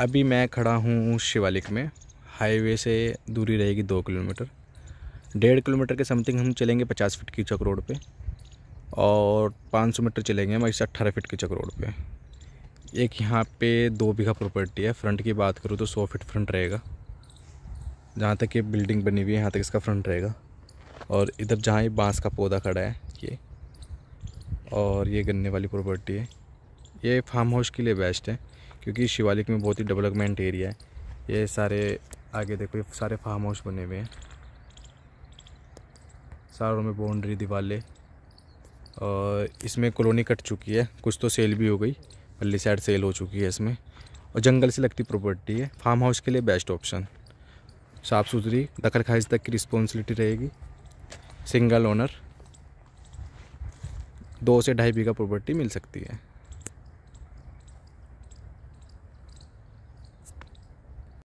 अभी मैं खड़ा हूँ शिवालिक में हाईवे से दूरी रहेगी दो किलोमीटर डेढ़ किलोमीटर के समथिंग हम चलेंगे पचास फीट की चक रोड पर और पाँच सौ मीटर चलेंगे हम ऐसे अट्ठारह फिट की चक रोड पर एक यहाँ पे दो बीघा प्रॉपर्टी है फ्रंट की बात करूँ तो सौ फिट फ्रंट रहेगा जहाँ तक ये बिल्डिंग बनी हुई है यहाँ तक इसका फ्रंट रहेगा और इधर जहाँ ये बांस का पौधा खड़ा है ये और ये गन्ने वाली प्रॉपर्टी है ये फार्म हाउस के लिए बेस्ट है क्योंकि शिवालिक में बहुत ही डेवलपमेंट एरिया है ये सारे आगे देखो ये सारे फार्म हाउस बने हुए हैं सारों में बाउंड्री दिवाले और इसमें कॉलोनी कट चुकी है कुछ तो सेल भी हो गई पल्ली साइड सेल हो चुकी है इसमें और जंगल से लगती प्रॉपर्टी है फार्म हाउस के लिए बेस्ट ऑप्शन साफ़ सुथरी दखल खाइज तक की रिस्पॉन्सिबिलिटी रहेगी सिंगल ओनर दो से ढाई बीघा प्रॉपर्टी मिल सकती है